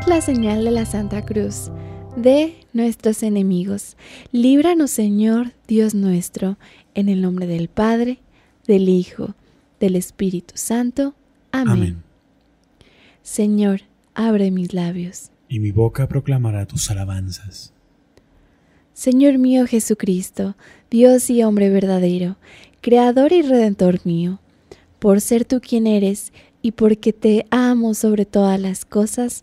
por la señal de la Santa Cruz, de nuestros enemigos. Líbranos, Señor, Dios nuestro, en el nombre del Padre, del Hijo, del Espíritu Santo. Amén. Amén. Señor, abre mis labios. Y mi boca proclamará tus alabanzas. Señor mío Jesucristo, Dios y hombre verdadero, Creador y Redentor mío, por ser tú quien eres y porque te amo sobre todas las cosas,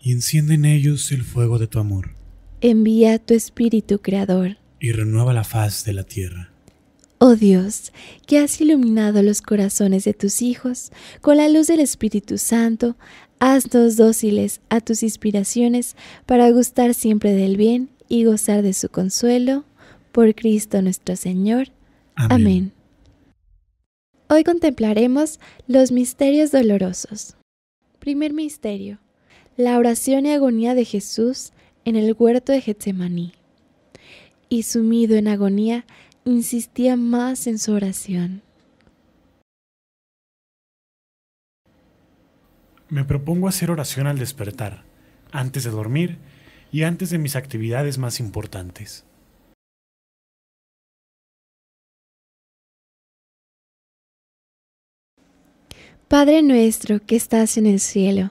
y enciende en ellos el fuego de tu amor. Envía tu espíritu creador y renueva la faz de la tierra. Oh Dios, que has iluminado los corazones de tus hijos con la luz del Espíritu Santo, haznos dóciles a tus inspiraciones para gustar siempre del bien y gozar de su consuelo. Por Cristo nuestro Señor. Amén. Hoy contemplaremos los misterios dolorosos. Primer misterio la oración y agonía de Jesús en el huerto de Getsemaní. Y sumido en agonía, insistía más en su oración. Me propongo hacer oración al despertar, antes de dormir y antes de mis actividades más importantes. Padre nuestro que estás en el cielo,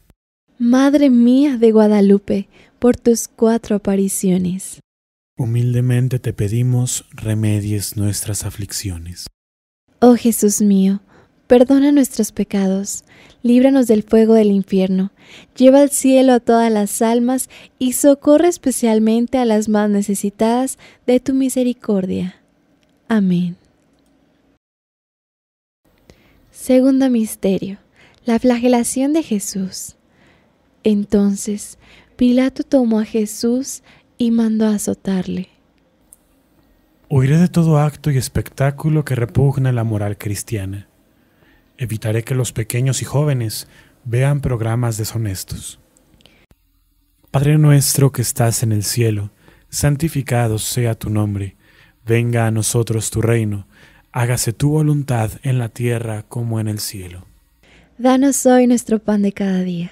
Madre mía de Guadalupe, por tus cuatro apariciones. Humildemente te pedimos remedies nuestras aflicciones. Oh Jesús mío, perdona nuestros pecados, líbranos del fuego del infierno, lleva al cielo a todas las almas y socorre especialmente a las más necesitadas de tu misericordia. Amén. Segundo Misterio. La flagelación de Jesús. Entonces Pilato tomó a Jesús y mandó a azotarle. Oiré de todo acto y espectáculo que repugna la moral cristiana. Evitaré que los pequeños y jóvenes vean programas deshonestos. Padre nuestro que estás en el cielo, santificado sea tu nombre, venga a nosotros tu reino, hágase tu voluntad en la tierra como en el cielo. Danos hoy nuestro pan de cada día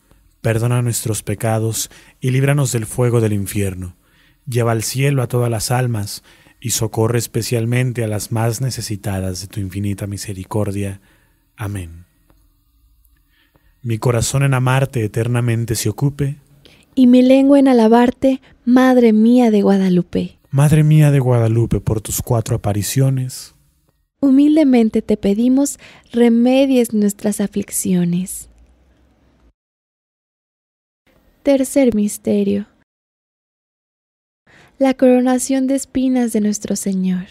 perdona nuestros pecados y líbranos del fuego del infierno. Lleva al cielo a todas las almas y socorre especialmente a las más necesitadas de tu infinita misericordia. Amén. Mi corazón en amarte eternamente se ocupe. Y mi lengua en alabarte, Madre mía de Guadalupe. Madre mía de Guadalupe, por tus cuatro apariciones. Humildemente te pedimos, remedies nuestras aflicciones. Tercer misterio. La coronación de espinas de nuestro Señor.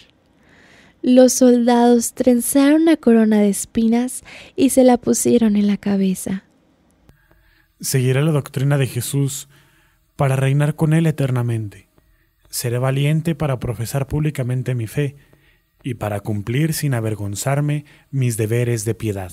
Los soldados trenzaron la corona de espinas y se la pusieron en la cabeza. Seguiré la doctrina de Jesús para reinar con Él eternamente. Seré valiente para profesar públicamente mi fe y para cumplir sin avergonzarme mis deberes de piedad.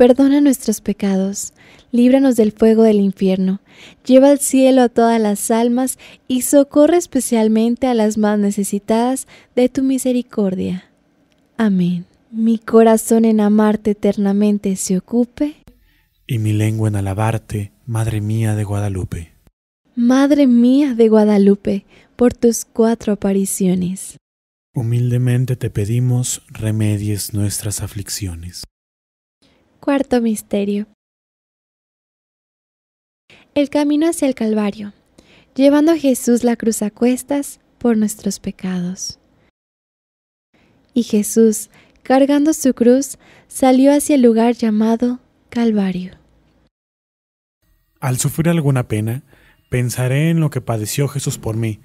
Perdona nuestros pecados, líbranos del fuego del infierno, lleva al cielo a todas las almas y socorre especialmente a las más necesitadas de tu misericordia. Amén. Mi corazón en amarte eternamente se ocupe y mi lengua en alabarte, Madre mía de Guadalupe. Madre mía de Guadalupe, por tus cuatro apariciones. Humildemente te pedimos, remedies nuestras aflicciones. Cuarto Misterio. El camino hacia el Calvario, llevando a Jesús la cruz a cuestas por nuestros pecados. Y Jesús, cargando su cruz, salió hacia el lugar llamado Calvario. Al sufrir alguna pena, pensaré en lo que padeció Jesús por mí,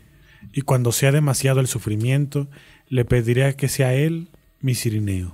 y cuando sea demasiado el sufrimiento, le pediré que sea Él mi sirineo.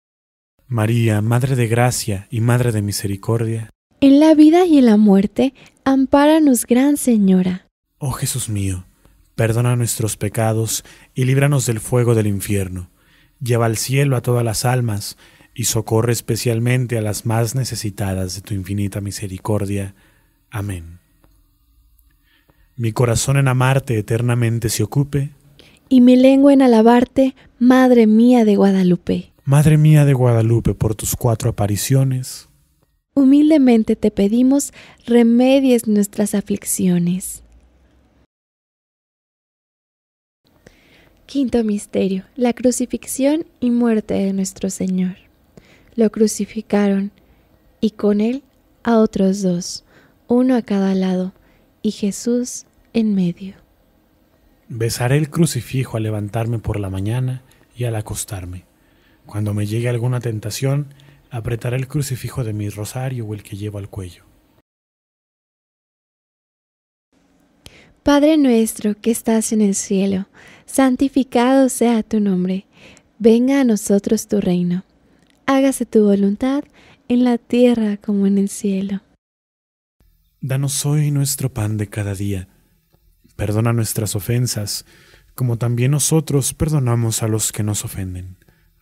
María, Madre de Gracia y Madre de Misericordia, en la vida y en la muerte, ampáranos, Gran Señora. Oh Jesús mío, perdona nuestros pecados y líbranos del fuego del infierno. Lleva al cielo a todas las almas y socorre especialmente a las más necesitadas de tu infinita misericordia. Amén. Mi corazón en amarte eternamente se ocupe, y mi lengua en alabarte, Madre mía de Guadalupe. Madre mía de Guadalupe, por tus cuatro apariciones, humildemente te pedimos remedies nuestras aflicciones. Quinto misterio, la crucifixión y muerte de nuestro Señor. Lo crucificaron y con él a otros dos, uno a cada lado, y Jesús en medio. Besaré el crucifijo al levantarme por la mañana y al acostarme. Cuando me llegue alguna tentación, apretaré el crucifijo de mi rosario o el que llevo al cuello. Padre nuestro que estás en el cielo, santificado sea tu nombre, venga a nosotros tu reino, hágase tu voluntad en la tierra como en el cielo. Danos hoy nuestro pan de cada día, perdona nuestras ofensas, como también nosotros perdonamos a los que nos ofenden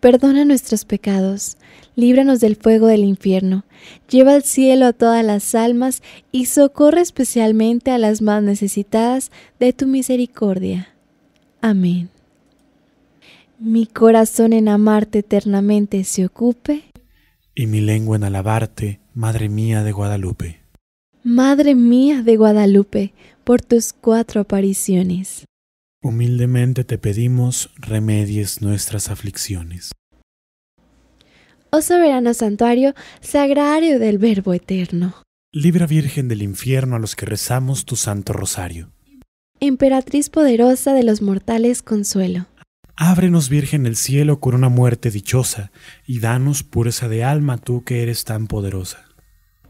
Perdona nuestros pecados, líbranos del fuego del infierno, lleva al cielo a todas las almas y socorre especialmente a las más necesitadas de tu misericordia. Amén. Mi corazón en amarte eternamente se ocupe. Y mi lengua en alabarte, Madre mía de Guadalupe. Madre mía de Guadalupe, por tus cuatro apariciones. Humildemente te pedimos, remedies nuestras aflicciones. Oh soberano santuario, sagrario del Verbo eterno. Libra Virgen del infierno a los que rezamos tu santo rosario. Emperatriz poderosa de los mortales consuelo. Ábrenos Virgen el cielo con una muerte dichosa, y danos pureza de alma tú que eres tan poderosa.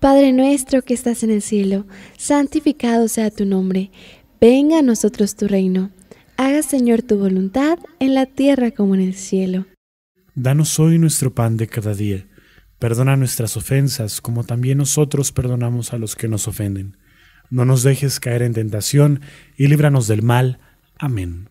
Padre nuestro que estás en el cielo, santificado sea tu nombre, venga a nosotros tu reino Haga, Señor, tu voluntad en la tierra como en el cielo. Danos hoy nuestro pan de cada día. Perdona nuestras ofensas, como también nosotros perdonamos a los que nos ofenden. No nos dejes caer en tentación, y líbranos del mal. Amén.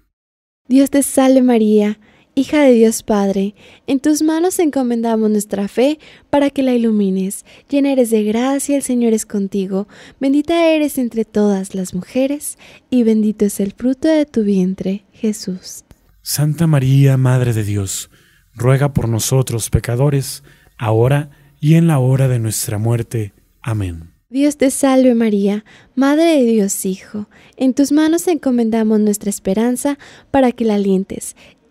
Dios te salve María Hija de Dios Padre, en tus manos encomendamos nuestra fe para que la ilumines. Llena eres de gracia, el Señor es contigo. Bendita eres entre todas las mujeres, y bendito es el fruto de tu vientre, Jesús. Santa María, Madre de Dios, ruega por nosotros pecadores, ahora y en la hora de nuestra muerte. Amén. Dios te salve María, Madre de Dios Hijo, en tus manos encomendamos nuestra esperanza para que la alientes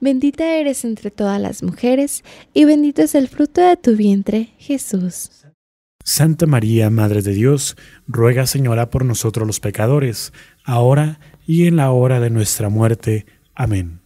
Bendita eres entre todas las mujeres, y bendito es el fruto de tu vientre, Jesús. Santa María, Madre de Dios, ruega Señora por nosotros los pecadores, ahora y en la hora de nuestra muerte. Amén.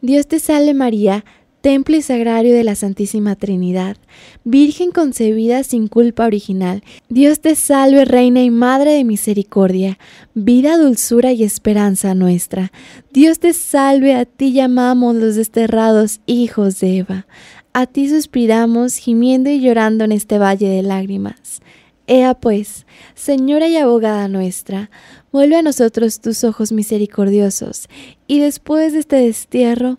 Dios te salve María, templo y sagrario de la Santísima Trinidad, Virgen concebida sin culpa original, Dios te salve, Reina y Madre de Misericordia, vida, dulzura y esperanza nuestra. Dios te salve, a ti llamamos los desterrados hijos de Eva. A ti suspiramos, gimiendo y llorando en este valle de lágrimas. Ea pues, Señora y abogada nuestra, vuelve a nosotros tus ojos misericordiosos, y después de este destierro,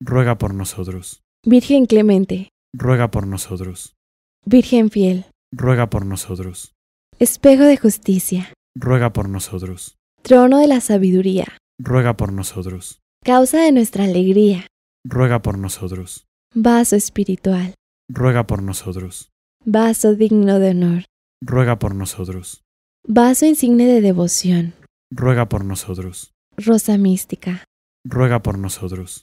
ruega por nosotros. Virgen clemente, ruega por nosotros. Virgen fiel, ruega por nosotros. Espejo de justicia, ruega por nosotros. Trono de la sabiduría, ruega por nosotros. Causa de nuestra alegría, ruega por nosotros. Vaso espiritual, ruega por nosotros. Vaso digno de honor, ruega por nosotros. Vaso insigne de devoción, ruega por nosotros. Rosa mística, ruega por nosotros.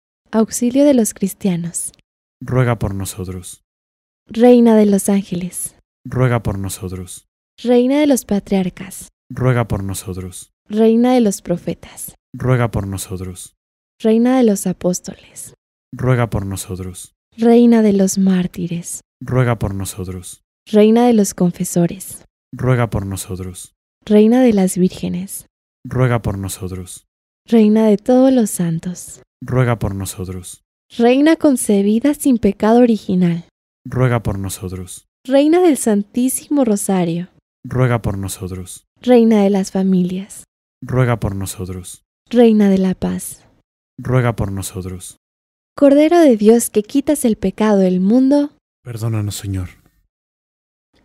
auxilio de los cristianos. Ruega por nosotros. Reina de los ángeles. Ruega por nosotros. Reina de los patriarcas. Ruega por nosotros. Reina de los profetas. Ruega por nosotros. Reina de los apóstoles. Ruega por nosotros. Reina de los mártires. Ruega por nosotros. Reina de los confesores. Ruega por nosotros. Reina de las vírgenes. Ruega por nosotros. Reina de todos los santos ruega por nosotros. Reina concebida sin pecado original, ruega por nosotros. Reina del Santísimo Rosario, ruega por nosotros. Reina de las familias, ruega por nosotros. Reina de la paz, ruega por nosotros. Cordero de Dios que quitas el pecado del mundo, perdónanos Señor.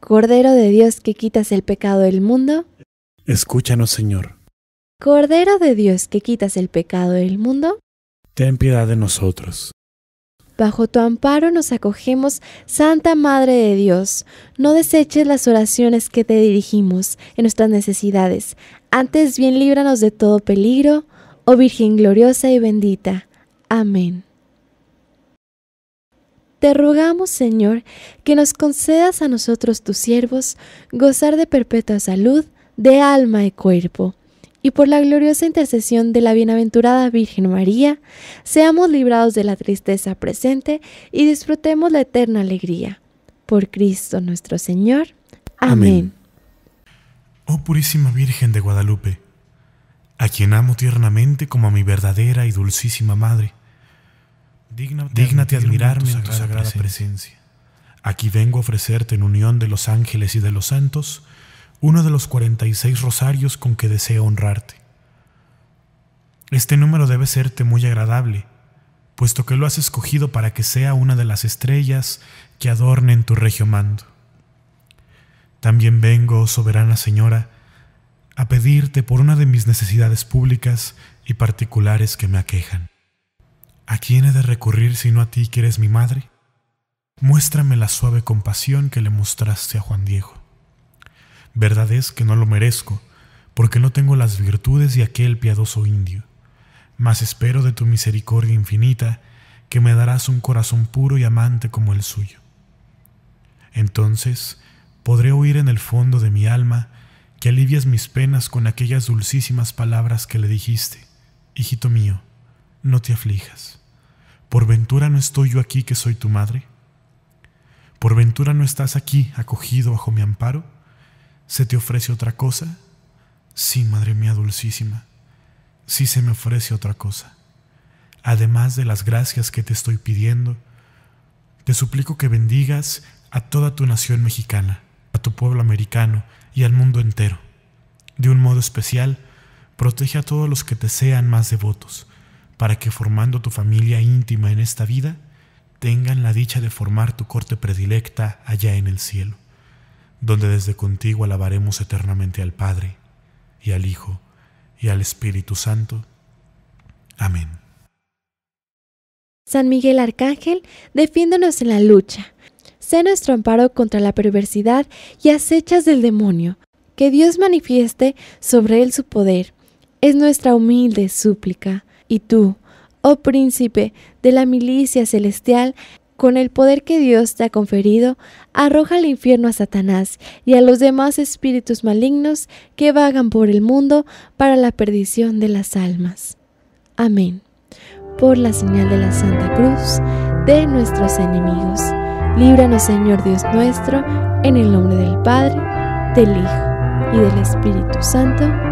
Cordero de Dios que quitas el pecado del mundo, escúchanos Señor. Cordero de Dios que quitas el pecado del mundo, ten piedad de nosotros. Bajo tu amparo nos acogemos, Santa Madre de Dios. No deseches las oraciones que te dirigimos en nuestras necesidades. Antes bien líbranos de todo peligro, oh Virgen gloriosa y bendita. Amén. Te rogamos, Señor, que nos concedas a nosotros tus siervos gozar de perpetua salud de alma y cuerpo y por la gloriosa intercesión de la bienaventurada Virgen María, seamos librados de la tristeza presente y disfrutemos la eterna alegría. Por Cristo nuestro Señor. Amén. Oh purísima Virgen de Guadalupe, a quien amo tiernamente como a mi verdadera y dulcísima Madre, dígnate, admirarme en tu sagrada, presencia. Aquí vengo a ofrecerte en unión de los ángeles y de los santos, uno de los 46 rosarios con que deseo honrarte. Este número debe serte muy agradable, puesto que lo has escogido para que sea una de las estrellas que adornen tu regio mando. También vengo, soberana señora, a pedirte por una de mis necesidades públicas y particulares que me aquejan. ¿A quién he de recurrir sino a ti que eres mi madre? Muéstrame la suave compasión que le mostraste a Juan Diego. Verdad es que no lo merezco, porque no tengo las virtudes de aquel piadoso indio. Mas espero de tu misericordia infinita que me darás un corazón puro y amante como el suyo. Entonces podré oír en el fondo de mi alma que alivias mis penas con aquellas dulcísimas palabras que le dijiste. Hijito mío, no te aflijas. ¿Por ventura no estoy yo aquí que soy tu madre? ¿Por ventura no estás aquí acogido bajo mi amparo? ¿Se te ofrece otra cosa? Sí, madre mía dulcísima, sí se me ofrece otra cosa. Además de las gracias que te estoy pidiendo, te suplico que bendigas a toda tu nación mexicana, a tu pueblo americano y al mundo entero. De un modo especial, protege a todos los que te sean más devotos, para que formando tu familia íntima en esta vida, tengan la dicha de formar tu corte predilecta allá en el cielo donde desde contigo alabaremos eternamente al Padre, y al Hijo, y al Espíritu Santo. Amén. San Miguel Arcángel, defiéndonos en la lucha. Sé nuestro amparo contra la perversidad y acechas del demonio. Que Dios manifieste sobre él su poder. Es nuestra humilde súplica. Y tú, oh príncipe de la milicia celestial, con el poder que Dios te ha conferido, arroja al infierno a Satanás y a los demás espíritus malignos que vagan por el mundo para la perdición de las almas. Amén. Por la señal de la Santa Cruz de nuestros enemigos, líbranos Señor Dios nuestro, en el nombre del Padre, del Hijo y del Espíritu Santo.